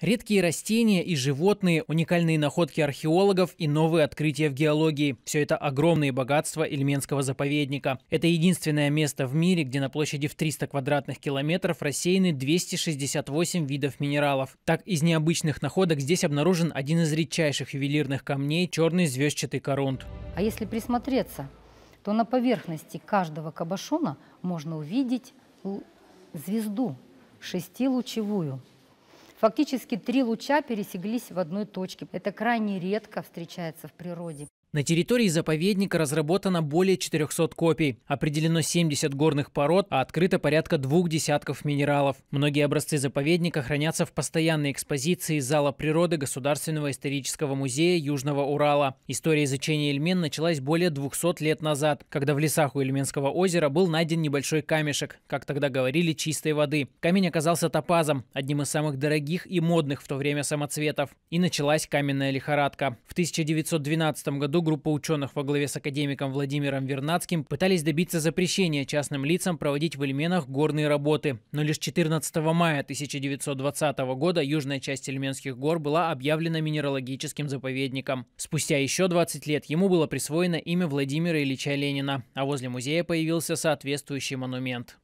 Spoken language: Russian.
Редкие растения и животные, уникальные находки археологов и новые открытия в геологии – все это огромные богатства Ильменского заповедника. Это единственное место в мире, где на площади в 300 квадратных километров рассеяны 268 видов минералов. Так, из необычных находок здесь обнаружен один из редчайших ювелирных камней – черный звездчатый корунд. А если присмотреться, то на поверхности каждого кабошона можно увидеть звезду шестилучевую – Фактически три луча пересеглись в одной точке. Это крайне редко встречается в природе. На территории заповедника разработано более 400 копий, определено 70 горных пород, а открыто порядка двух десятков минералов. Многие образцы заповедника хранятся в постоянной экспозиции Зала природы Государственного исторического музея Южного Урала. История изучения эльмен началась более 200 лет назад, когда в лесах у Эльменского озера был найден небольшой камешек, как тогда говорили, чистой воды. Камень оказался топазом, одним из самых дорогих и модных в то время самоцветов. И началась каменная лихорадка. В 1912 году году группа ученых во главе с академиком Владимиром Вернадским пытались добиться запрещения частным лицам проводить в Эльменах горные работы. Но лишь 14 мая 1920 года южная часть Эльменских гор была объявлена минералогическим заповедником. Спустя еще 20 лет ему было присвоено имя Владимира Ильича Ленина, а возле музея появился соответствующий монумент.